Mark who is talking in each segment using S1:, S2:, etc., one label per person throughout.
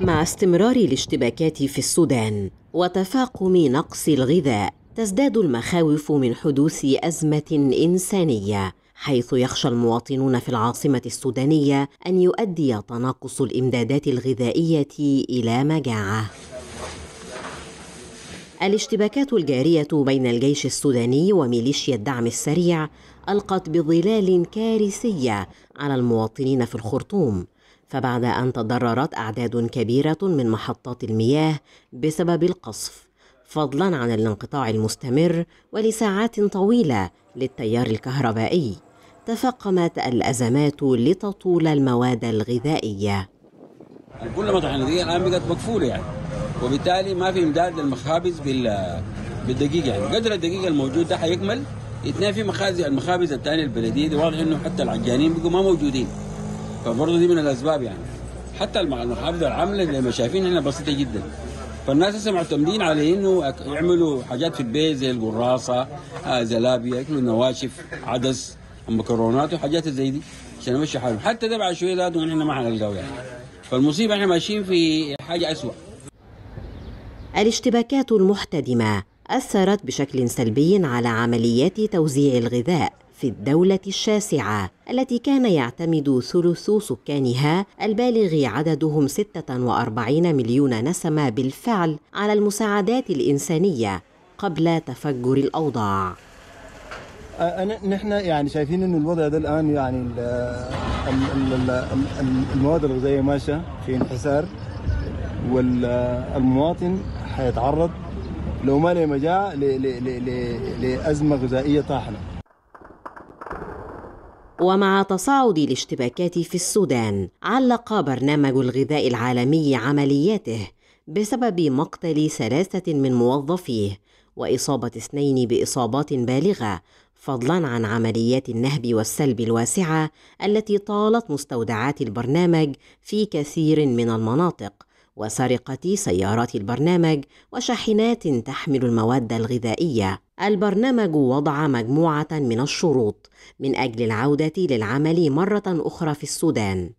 S1: مع استمرار الاشتباكات في السودان وتفاقم نقص الغذاء تزداد المخاوف من حدوث ازمه انسانيه حيث يخشى المواطنون في العاصمه السودانيه ان يؤدي تناقص الامدادات الغذائيه الى مجاعه الاشتباكات الجاريه بين الجيش السوداني وميليشيا الدعم السريع القت بظلال كارثيه على المواطنين في الخرطوم فبعد أن تضررت أعداد كبيرة من محطات المياه بسبب القصف فضلا عن الانقطاع المستمر ولساعات طويلة للتيار الكهربائي تفاقمت الأزمات لتطول المواد الغذائية
S2: كل مطاحن دي الآن بقت مقفولة يعني وبالتالي ما في إمداد للمخابز بالدقيقة بالدقيق يعني قدر الدقيق الموجود ده حيكمل اثنين في مخازن المخابز الثانيه البلديه دي واضح انه حتى العجانين بقوا ما موجودين فبرضه دي من الاسباب يعني حتى المحافظه العامله زي ما شايفين هنا بسيطه جدا فالناس لسه معتمدين على انه يعملوا حاجات في البيت زي القراصه آه، زلابيا ياكلوا نواشف عدس مكرونات وحاجات زي دي عشان يمشي حالهم حتى ده بعد شويه ده احنا ما حنلقاه يعني فالمصيبه احنا ماشيين في حاجه اسوء
S1: الاشتباكات المحتدمه اثرت بشكل سلبي على عمليات توزيع الغذاء في الدولة الشاسعة التي كان يعتمد ثلث سكانها البالغ عددهم 46 مليون نسمة بالفعل على المساعدات الإنسانية قبل تفجر الأوضاع
S3: نحن يعني شايفين أن الوضع ده الان يعني المواد الغذائيه ماشيه في انحسار والمواطن حيتعرض لو ما لمجاعه لازمه غذائيه طاحنه
S1: ومع تصاعد الاشتباكات في السودان علق برنامج الغذاء العالمي عملياته بسبب مقتل ثلاثه من موظفيه واصابه اثنين باصابات بالغه فضلا عن عمليات النهب والسلب الواسعه التي طالت مستودعات البرنامج في كثير من المناطق وسرقة سيارات البرنامج وشاحنات تحمل المواد الغذائية. البرنامج وضع مجموعة من الشروط من أجل العودة للعمل مرة أخرى في السودان.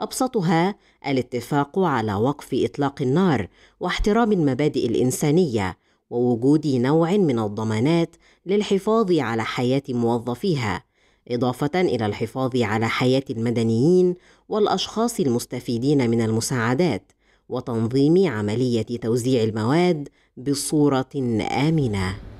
S1: أبسطها الاتفاق على وقف إطلاق النار واحترام المبادئ الإنسانية ووجود نوع من الضمانات للحفاظ على حياة موظفيها. إضافة إلى الحفاظ على حياة المدنيين والأشخاص المستفيدين من المساعدات، وتنظيم عمليه توزيع المواد بصوره امنه